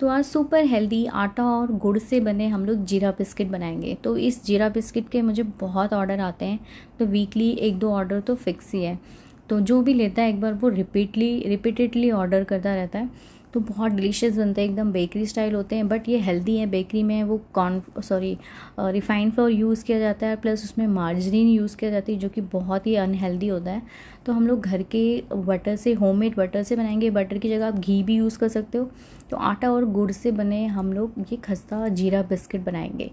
तो आज super healthy आटा और गुड़ से बने हम लोग जीरा बिस्किट बनाएंगे तो इस जीरा बिस्किट के मुझे बहुत ऑर्डर आते हैं तो वीकली एक दो ऑर्डर तो फिक्स ही है तो जो भी लेता है एक बार वो रिपीटली रिपीटेडली ऑर्डर करता रहता है तो बहुत डिलीशियस बनते हैं एकदम बेकरी स्टाइल होते हैं बट ये हेल्दी है बेकरी में वो corn sorry refined flour use किया जाता है प्लस उसमें मार्जरीन यूज़ किया जाती है जो कि बहुत ही अनहेल्दी होता है तो हम लोग घर के बटर से होममेड बटर से बनाएंगे बटर की जगह आप घी भी यूज़ कर सकते हो तो आटा और गुड़ से बने हम लोग ये खस्ता जीरा बिस्किट बनाएंगे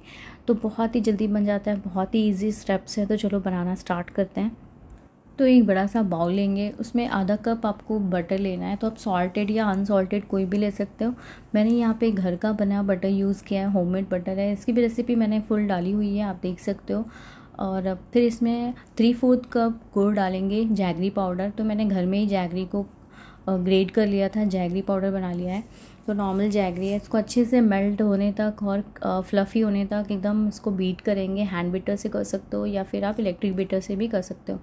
तो बहुत ही जल्दी बन जाता है बहुत ही ईजी स्टेप्स है तो चलो बनाना स्टार्ट करते हैं तो एक बड़ा सा बाउल लेंगे उसमें आधा कप आपको बटर लेना है तो आप सॉल्टेड या अनसॉल्टेड कोई भी ले सकते हो मैंने यहाँ पे घर का बना बटर यूज़ किया है होममेड बटर है इसकी भी रेसिपी मैंने फुल डाली हुई है आप देख सकते हो और फिर इसमें थ्री फोर्थ कप गुड़ डालेंगे जैगरी पाउडर तो मैंने घर में ही जैगरी को ग्रेड कर लिया था जैगरी पाउडर बना लिया है तो नॉर्मल जैगरी है इसको अच्छे से मेल्ट होने तक और फ्लफ़ी होने तक एकदम इसको बीट करेंगे हैंड बीटर से कर सकते हो या फिर आप इलेक्ट्रिक बीटर से भी कर सकते हो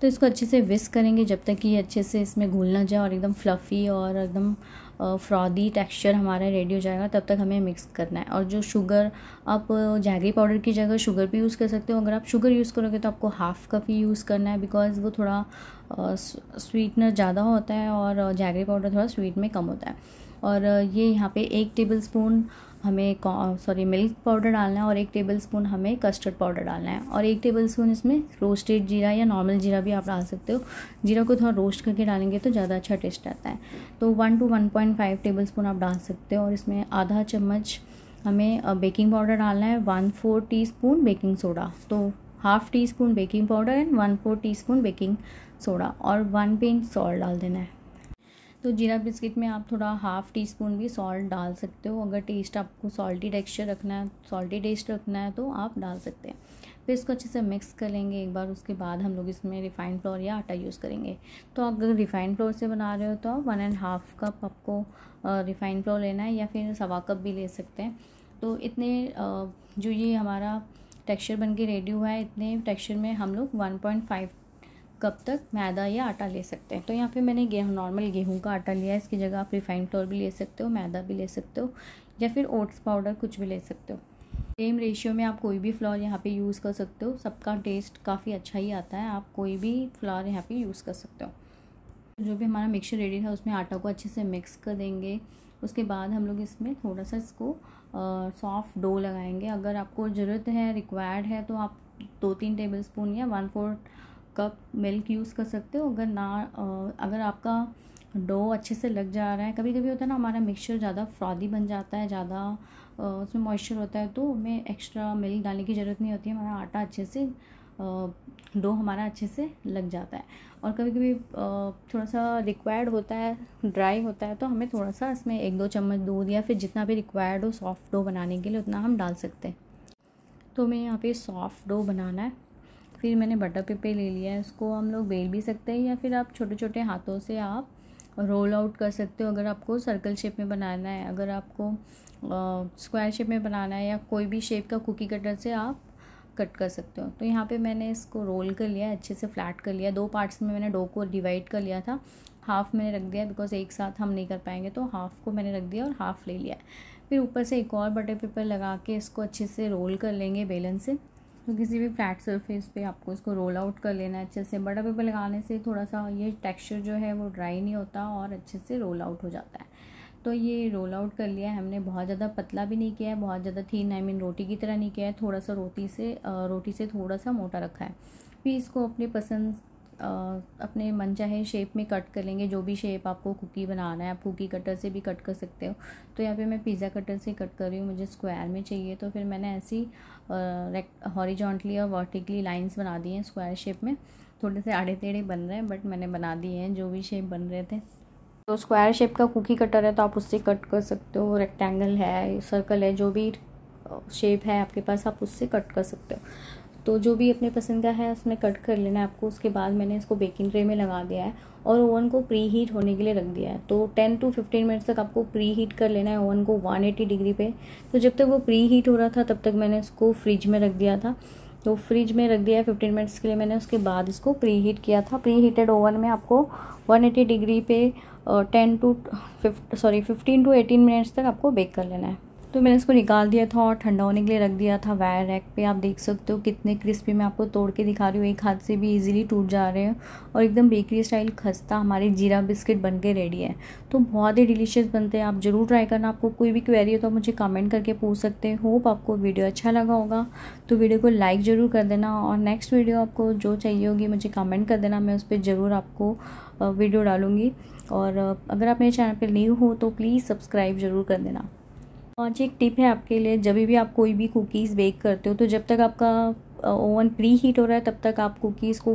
तो इसको अच्छे से विस करेंगे जब तक कि ये अच्छे से इसमें घुल ना जाए और एकदम फ्लफ़ी और एकदम फ्रॉदी टेक्सचर हमारा रेडी हो जाएगा तब तक हमें मिक्स करना है और जो शुगर आप जैगरी पाउडर की जगह शुगर भी यूज़ कर सकते हो अगर आप शुगर यूज़ करोगे तो आपको हाफ़ कप ही यूज़ करना है बिकॉज़ वो थोड़ा स्वीटनर ज़्यादा होता है और जैगरी पाउडर थोड़ा स्वीट में कम होता है और ये यहाँ पे एक टेबल स्पून हमें सॉरी मिल्क पाउडर डालना है और एक टेबल स्पून हमें कस्टर्ड पाउडर डालना है और एक टेबल स्पून इसमें रोस्टेड जीरा या नॉर्मल जीरा भी आप डाल सकते हो जीरा को थोड़ा रोस्ट करके डालेंगे तो ज़्यादा अच्छा टेस्ट आता है तो one two one point point five tablespoon आप डाल सकते हो और इसमें आधा चम्मच हमें बेकिंग पाउडर डालना है one four teaspoon baking soda तो half teaspoon baking powder and one four teaspoon baking soda और वन पिंच सॉल्ट डाल देना है तो जीरा बिस्किट में आप थोड़ा हाफ़ टी स्पून भी सॉल्ट डाल सकते हो अगर टेस्ट आपको सॉल्टी टेक्सचर रखना है सॉल्टी टेस्ट रखना है तो आप डाल सकते हैं फिर इसको अच्छे से मिक्स कर लेंगे एक बार उसके बाद हम लोग इसमें रिफ़ाइंड फ्लोर या आटा यूज़ करेंगे तो अगर रिफ़ाइंड फ्लोर से बना रहे हो तो आप वन एंड हाफ़ कप आपको रिफ़ाइंड फ्लोर लेना है या फिर सवा कप भी ले सकते हैं तो इतने जो ये हमारा टेक्सचर बन के रेडी हुआ है इतने टेक्सचर में हम लोग 1.5 कब तक मैदा या आटा ले सकते हैं तो यहाँ पे मैंने गेहूँ नॉर्मल गेहूँ का आटा लिया है इसकी जगह आप रिफाइंड फ्लोर भी ले सकते हो मैदा भी ले सकते हो या फिर ओट्स पाउडर कुछ भी ले सकते हो सेम रेशियो में आप कोई भी फ्लावर यहाँ पे यूज़ कर सकते हो सबका टेस्ट काफ़ी अच्छा ही आता है आप कोई भी फ्लावर यहाँ पे यूज़ कर सकते हो जो भी हमारा मिक्सचर रेडी था उसमें आटा को अच्छे से मिक्स कर देंगे उसके बाद हम लोग इसमें थोड़ा सा इसको सॉफ्ट डो लगाएंगे अगर आपको ज़रूरत है रिक्वायर्ड है तो आप दो तीन टेबल स्पून या one fourth cup milk use कर सकते हो अगर ना अगर आपका डो अच्छे से लग जा रहा है कभी कभी होता है ना हमारा मिक्सचर ज़्यादा फ्रॉदी बन जाता है ज़्यादा उसमें मॉइस्चर होता है तो हमें एक्स्ट्रा मिल्क डालने की ज़रूरत नहीं होती है हमारा आटा अच्छे से डो हमारा अच्छे से लग जाता है और कभी कभी थोड़ा सा रिक्वायर्ड होता है ड्राई होता है तो हमें थोड़ा सा इसमें एक दो चम्मच दूध या फिर जितना भी रिक्वायर्ड हो सॉफ्ट डो बनाने के लिए उतना हम डाल सकते हैं तो हमें यहाँ पे सॉफ्ट डो बनाना है फिर मैंने बटर पेपर ले लिया है इसको हम लोग बेल भी सकते हैं या फिर आप छोटे छोटे हाथों से आप रोल आउट कर सकते हो अगर आपको सर्कल शेप में बनाना है अगर आपको स्क्वायर शेप में बनाना है या कोई भी शेप का कुकी कटर से आप कट कर सकते हो तो यहाँ पे मैंने इसको रोल कर लिया अच्छे से फ्लैट कर लिया दो पार्ट्स में मैंने डो को डिवाइड कर लिया था हाफ़ मैंने रख दिया बिकॉज एक साथ हम नहीं कर पाएंगे तो हाफ़ को मैंने रख दिया और हाफ़ ले लिया फिर ऊपर से एक और बटर पेपर लगा के इसको अच्छे से रोल कर लेंगे बेलन से तो किसी भी फ्लैट सरफेस पे आपको इसको रोल आउट कर लेना है अच्छे से बटर पेपर लगाने से थोड़ा सा ये टेक्सचर जो है वो ड्राई नहीं होता और अच्छे से रोल आउट हो जाता है तो ये रोल आउट कर लिया है हमने बहुत ज़्यादा पतला भी नहीं किया है बहुत ज़्यादा थीन आई मीन रोटी की तरह नहीं किया है थोड़ा सा रोटी से रोटी से थोड़ा सा मोटा रखा है फिर इसको अपने पसंद अपने मनचाहे शेप में कट कर लेंगे जो भी शेप आपको कुकी बनाना है आप कुकी कटर से भी कट कर सकते हो तो यहाँ पे मैं पिज़्ज़ा कटर से कट कर रही हूँ मुझे स्क्वायर में चाहिए तो फिर मैंने ऐसी हॉरिजॉन्टली और वर्टिकली लाइंस बना दी हैं स्क्वायर शेप में थोड़े से आड़े टेढ़े बन रहे हैं बट मैंने बना दिए हैं जो भी शेप बन रहे थे तो स्क्वायर शेप का कुकी कटर है तो आप उससे कट कर सकते हो रेक्टेंगल है सर्कल है जो भी शेप है आपके पास आप उससे कट कर सकते हो तो जो भी अपने पसंद का है उसमें कट कर लेना है आपको उसके बाद मैंने इसको बेकिंग ट्रे में लगा दिया है और ओवन को प्री हीट होने के लिए रख दिया है तो 10 टू 15 मिनट्स तक आपको प्री हीट कर लेना है ओवन को 180 डिग्री पे तो जब तक वो प्री हीट हो रहा था तब तक मैंने इसको फ्रिज में रख दिया था तो फ्रिज में रख दिया है फिफ्टीन मिनट्स के लिए मैंने उसके बाद इसको प्री हीट किया था प्री हीटेड ओवन में आपको एटी डिग्री पे ten to fift sorry fifteen to eighteen minutes तक आपको बेक कर लेना है तो मैंने इसको निकाल दिया था और ठंडा होने के लिए रख दिया था वायर रैक पे आप देख सकते हो कितने क्रिस्पी मैं आपको तोड़ के दिखा रही हूँ एक हाथ से भी इजीली टूट जा रहे हैं और एकदम बेकरी स्टाइल खस्ता हमारे जीरा बिस्किट बन के रेडी है तो बहुत ही डिलीशियस बनते हैं आप ज़रूर ट्राई करना आपको कोई भी क्वेरी हो तो मुझे कमेंट करके पूछ सकते हैं होप आपको वीडियो अच्छा लगा होगा तो वीडियो को लाइक ज़रूर कर देना और नेक्स्ट वीडियो आपको जो चाहिए होगी मुझे कमेंट कर देना मैं उस पर ज़रूर आपको वीडियो डालूँगी और अगर आप मेरे चैनल पर न्यू हो तो प्लीज़ सब्सक्राइब ज़रूर कर देना पाँच एक टिप है आपके लिए जब भी आप कोई भी कुकीज़ बेक करते हो तो जब तक आपका ओवन प्री हीट हो रहा है तब तक आप कुकीज़ को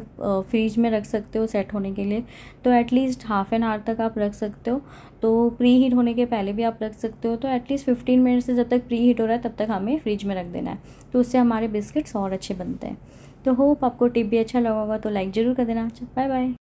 फ्रिज में रख सकते हो सेट होने के लिए तो एटलीस्ट हाफ़ एन आवर तक आप रख सकते हो तो प्री हीट होने के पहले भी आप रख सकते हो तो एटलीस्ट फिफ्टीन मिनट से जब तक प्री हीट हो रहा है तब तक हमें फ्रिज में रख देना है तो उससे हमारे बिस्किट्स और अच्छे बनते हैं तो होप आपको टिप भी अच्छा लगा होगा तो लाइक ज़रूर कर देना बाय बाय